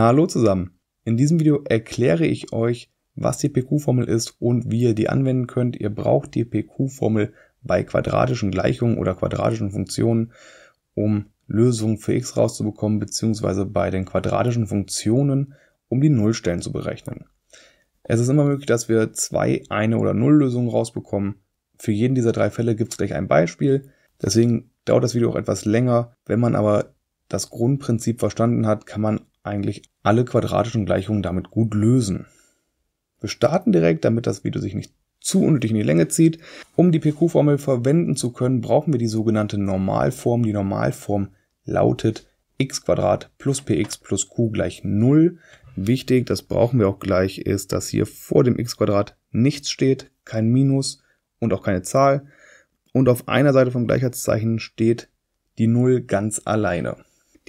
Hallo zusammen! In diesem Video erkläre ich euch, was die PQ-Formel ist und wie ihr die anwenden könnt. Ihr braucht die PQ-Formel bei quadratischen Gleichungen oder quadratischen Funktionen, um Lösungen für x rauszubekommen, beziehungsweise bei den quadratischen Funktionen, um die Nullstellen zu berechnen. Es ist immer möglich, dass wir zwei, eine oder null Lösungen rausbekommen. Für jeden dieser drei Fälle gibt es gleich ein Beispiel. Deswegen dauert das Video auch etwas länger. Wenn man aber das Grundprinzip verstanden hat, kann man eigentlich alle quadratischen Gleichungen damit gut lösen. Wir starten direkt, damit das Video sich nicht zu unnötig in die Länge zieht. Um die PQ-Formel verwenden zu können, brauchen wir die sogenannte Normalform. Die Normalform lautet x plus px plus q gleich 0. Wichtig, das brauchen wir auch gleich, ist, dass hier vor dem x nichts steht, kein Minus und auch keine Zahl. Und auf einer Seite vom Gleichheitszeichen steht die 0 ganz alleine.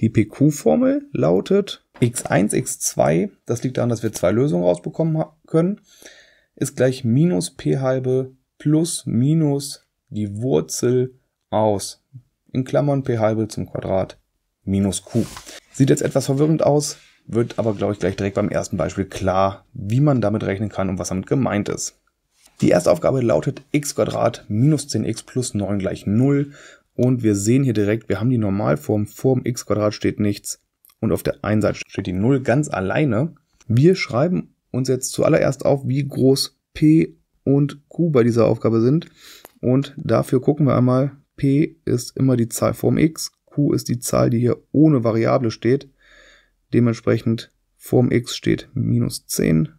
Die PQ-Formel lautet x1, x2, das liegt daran, dass wir zwei Lösungen rausbekommen können, ist gleich minus p halbe plus minus die Wurzel aus, in Klammern p halbe zum Quadrat minus q. Sieht jetzt etwas verwirrend aus, wird aber, glaube ich, gleich direkt beim ersten Beispiel klar, wie man damit rechnen kann und was damit gemeint ist. Die erste Aufgabe lautet x minus 10x plus 9 gleich 0. Und wir sehen hier direkt, wir haben die Normalform, vor dem x steht nichts und auf der einen Seite steht die 0 ganz alleine. Wir schreiben uns jetzt zuallererst auf, wie groß P und Q bei dieser Aufgabe sind. Und dafür gucken wir einmal, P ist immer die Zahl vorm X, Q ist die Zahl, die hier ohne Variable steht. Dementsprechend vorm X steht minus 10,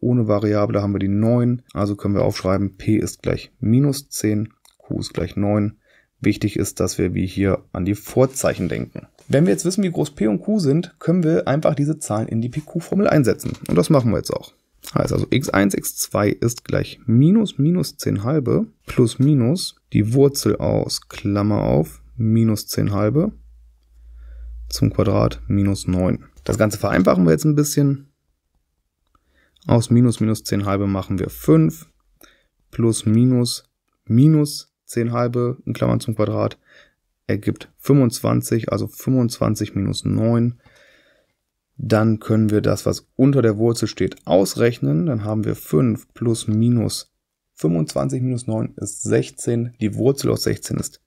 ohne Variable haben wir die 9, also können wir aufschreiben, P ist gleich minus 10, Q ist gleich 9 Wichtig ist, dass wir wie hier an die Vorzeichen denken. Wenn wir jetzt wissen, wie groß P und Q sind, können wir einfach diese Zahlen in die PQ-Formel einsetzen. Und das machen wir jetzt auch. Heißt also x1, x2 ist gleich minus minus 10 halbe plus minus die Wurzel aus Klammer auf minus 10 halbe zum Quadrat minus 9. Das Ganze vereinfachen wir jetzt ein bisschen. Aus minus minus 10 halbe machen wir 5 plus minus minus 10 halbe in Klammern zum Quadrat ergibt 25, also 25 minus 9. Dann können wir das, was unter der Wurzel steht, ausrechnen. Dann haben wir 5 plus minus 25 minus 9 ist 16. Die Wurzel aus 16 ist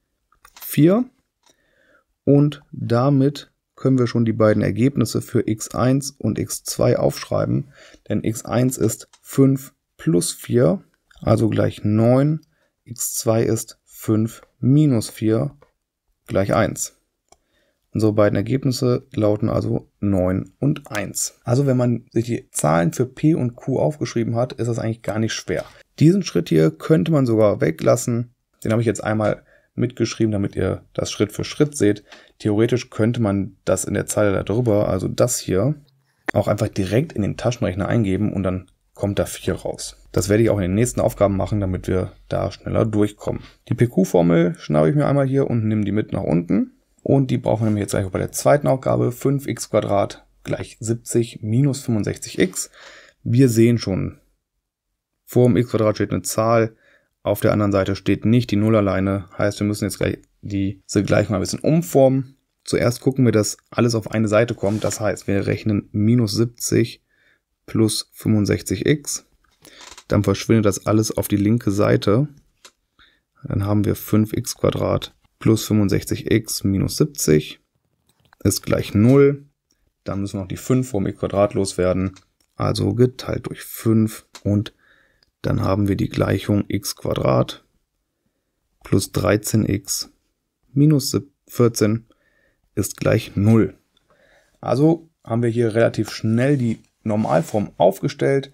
4. Und damit können wir schon die beiden Ergebnisse für x1 und x2 aufschreiben. Denn x1 ist 5 plus 4, also gleich 9 x2 ist 5 minus 4 gleich 1. Unsere beiden Ergebnisse lauten also 9 und 1. Also wenn man sich die Zahlen für P und Q aufgeschrieben hat, ist das eigentlich gar nicht schwer. Diesen Schritt hier könnte man sogar weglassen. Den habe ich jetzt einmal mitgeschrieben, damit ihr das Schritt für Schritt seht. Theoretisch könnte man das in der Zeile darüber, also das hier, auch einfach direkt in den Taschenrechner eingeben und dann kommt da 4 raus. Das werde ich auch in den nächsten Aufgaben machen, damit wir da schneller durchkommen. Die PQ-Formel schnappe ich mir einmal hier und nehme die mit nach unten. Und die brauchen wir nämlich jetzt gleich bei der zweiten Aufgabe. 5x gleich 70 minus 65x. Wir sehen schon, vor dem x steht eine Zahl, auf der anderen Seite steht nicht die Null alleine. Heißt, wir müssen jetzt gleich diese gleich mal ein bisschen umformen. Zuerst gucken wir, dass alles auf eine Seite kommt. Das heißt, wir rechnen minus 70 plus 65x. Dann verschwindet das alles auf die linke Seite. Dann haben wir 5x plus 65x minus 70 ist gleich 0. Dann müssen noch die 5 vom x loswerden. Also geteilt durch 5 und dann haben wir die Gleichung x plus 13x minus 14 ist gleich 0. Also haben wir hier relativ schnell die Normalform aufgestellt.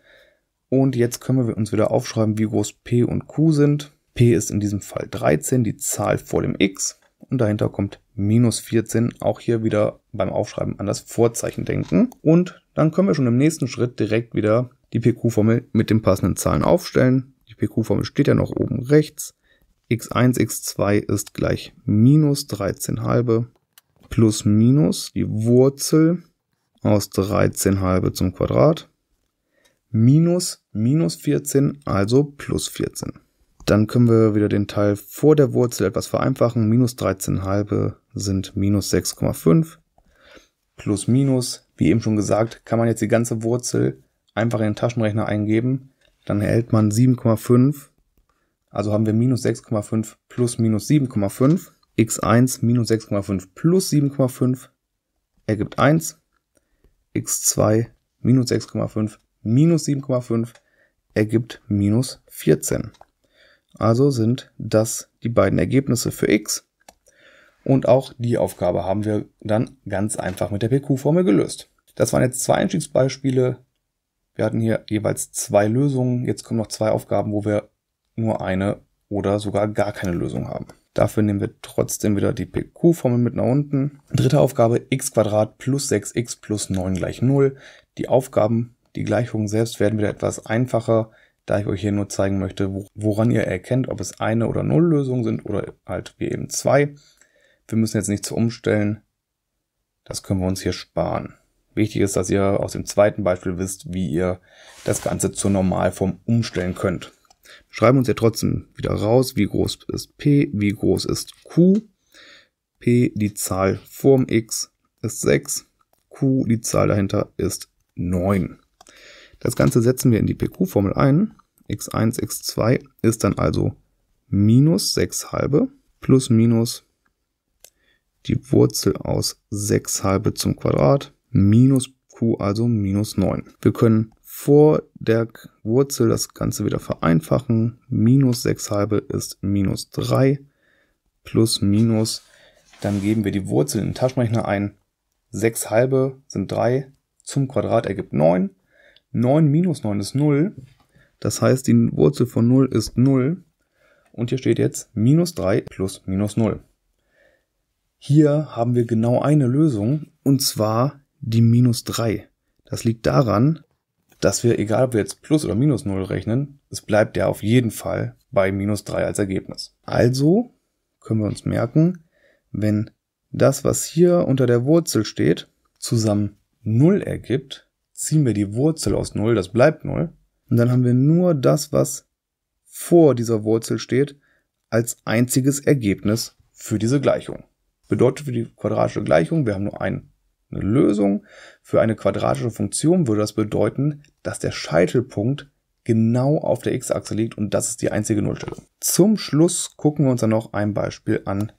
Und jetzt können wir uns wieder aufschreiben, wie groß P und Q sind. P ist in diesem Fall 13, die Zahl vor dem X. Und dahinter kommt minus 14. Auch hier wieder beim Aufschreiben an das Vorzeichen denken. Und dann können wir schon im nächsten Schritt direkt wieder die PQ-Formel mit den passenden Zahlen aufstellen. Die PQ-Formel steht ja noch oben rechts. x1, x2 ist gleich minus 13 halbe plus minus die Wurzel aus 13 halbe zum Quadrat minus minus 14, also plus 14. Dann können wir wieder den Teil vor der Wurzel etwas vereinfachen. Minus 13 halbe sind minus 6,5 plus minus. Wie eben schon gesagt, kann man jetzt die ganze Wurzel einfach in den Taschenrechner eingeben. Dann erhält man 7,5. Also haben wir minus 6,5 plus minus 7,5. x1 minus 6,5 plus 7,5 ergibt 1 x2 minus 6,5 minus 7,5 ergibt minus 14. Also sind das die beiden Ergebnisse für x. Und auch die Aufgabe haben wir dann ganz einfach mit der PQ-Formel gelöst. Das waren jetzt zwei Einstiegsbeispiele. Wir hatten hier jeweils zwei Lösungen. Jetzt kommen noch zwei Aufgaben, wo wir nur eine oder sogar gar keine Lösung haben. Dafür nehmen wir trotzdem wieder die PQ-Formel mit nach unten. Dritte Aufgabe x 2 plus 6x plus 9 gleich 0. Die Aufgaben, die Gleichungen selbst werden wieder etwas einfacher, da ich euch hier nur zeigen möchte, woran ihr erkennt, ob es eine oder null Lösungen sind oder halt wie eben zwei. Wir müssen jetzt nichts umstellen. Das können wir uns hier sparen. Wichtig ist, dass ihr aus dem zweiten Beispiel wisst, wie ihr das Ganze zur Normalform umstellen könnt. Wir schreiben uns ja trotzdem wieder raus, wie groß ist P, wie groß ist Q. P, die Zahl vorm X, ist 6. Q, die Zahl dahinter, ist 9. Das Ganze setzen wir in die PQ-Formel ein. x1, x2 ist dann also minus 6 halbe plus minus die Wurzel aus 6 halbe zum Quadrat minus q, also minus 9. Wir können vor der Wurzel das Ganze wieder vereinfachen. Minus 6 halbe ist minus 3 plus minus. Dann geben wir die Wurzel in den Taschenrechner ein. 6 halbe sind 3 zum Quadrat ergibt 9. 9 minus 9 ist 0. Das heißt, die Wurzel von 0 ist 0. Und hier steht jetzt minus 3 plus minus 0. Hier haben wir genau eine Lösung und zwar die minus 3. Das liegt daran, dass wir, egal ob wir jetzt plus oder minus null rechnen, es bleibt ja auf jeden Fall bei minus drei als Ergebnis. Also können wir uns merken, wenn das, was hier unter der Wurzel steht, zusammen 0 ergibt, ziehen wir die Wurzel aus 0, das bleibt 0, Und dann haben wir nur das, was vor dieser Wurzel steht, als einziges Ergebnis für diese Gleichung. Bedeutet für die quadratische Gleichung, wir haben nur ein eine Lösung für eine quadratische Funktion würde das bedeuten, dass der Scheitelpunkt genau auf der x-Achse liegt und das ist die einzige Nullstellung. Zum Schluss gucken wir uns dann noch ein Beispiel an,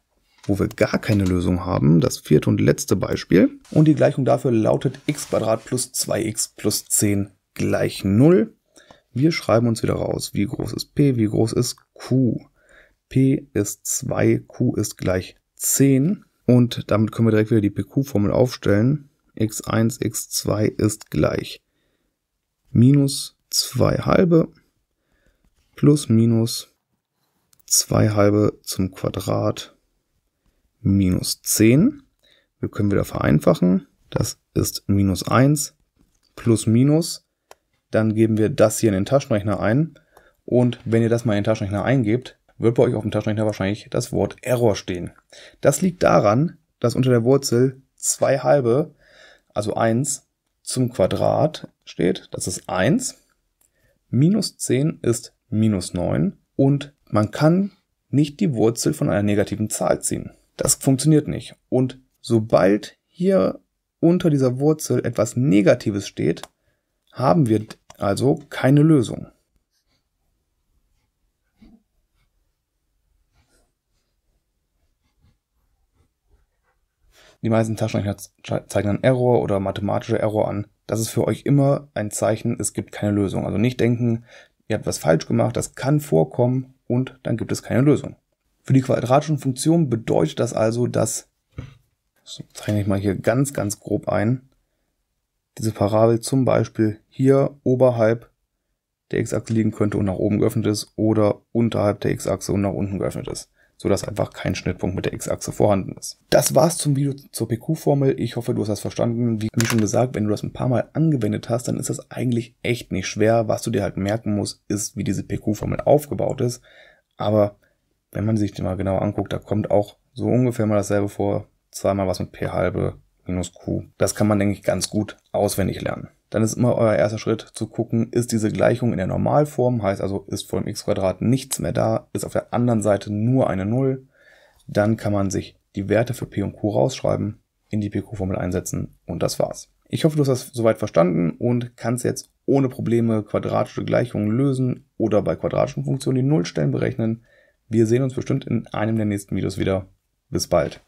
wo wir gar keine Lösung haben, das vierte und letzte Beispiel. Und die Gleichung dafür lautet x plus 2x plus 10 gleich 0. Wir schreiben uns wieder raus, wie groß ist p, wie groß ist q. p ist 2, q ist gleich 10. Und damit können wir direkt wieder die PQ-Formel aufstellen. x1, x2 ist gleich minus 2 halbe plus minus 2 halbe zum Quadrat minus 10. Wir können wieder vereinfachen. Das ist minus 1 plus minus. Dann geben wir das hier in den Taschenrechner ein. Und wenn ihr das mal in den Taschenrechner eingebt, wird bei euch auf dem Taschenrechner wahrscheinlich das Wort Error stehen. Das liegt daran, dass unter der Wurzel 2 halbe, also 1, zum Quadrat steht. Das ist 1. Minus 10 ist minus 9. Und man kann nicht die Wurzel von einer negativen Zahl ziehen. Das funktioniert nicht. Und sobald hier unter dieser Wurzel etwas Negatives steht, haben wir also keine Lösung. Die meisten Taschenrechner zeigen einen Error oder mathematische Error an. Das ist für euch immer ein Zeichen, es gibt keine Lösung. Also nicht denken, ihr habt was falsch gemacht, das kann vorkommen und dann gibt es keine Lösung. Für die quadratischen Funktionen bedeutet das also, dass, so zeichne ich mal hier ganz, ganz grob ein, diese Parabel zum Beispiel hier oberhalb der x-Achse liegen könnte und nach oben geöffnet ist oder unterhalb der x-Achse und nach unten geöffnet ist sodass einfach kein Schnittpunkt mit der X-Achse vorhanden ist. Das war's zum Video zur PQ-Formel. Ich hoffe, du hast das verstanden. Wie, wie schon gesagt, wenn du das ein paar Mal angewendet hast, dann ist das eigentlich echt nicht schwer. Was du dir halt merken musst, ist, wie diese PQ-Formel aufgebaut ist. Aber wenn man sich die mal genau anguckt, da kommt auch so ungefähr mal dasselbe vor. Zweimal was mit P halbe minus Q. Das kann man, denke ich, ganz gut auswendig lernen dann ist immer euer erster Schritt zu gucken, ist diese Gleichung in der Normalform, heißt also ist vor dem x-Quadrat nichts mehr da, ist auf der anderen Seite nur eine Null, dann kann man sich die Werte für p und q rausschreiben, in die pq-Formel einsetzen und das war's. Ich hoffe, du hast das soweit verstanden und kannst jetzt ohne Probleme quadratische Gleichungen lösen oder bei quadratischen Funktionen die Nullstellen berechnen. Wir sehen uns bestimmt in einem der nächsten Videos wieder. Bis bald.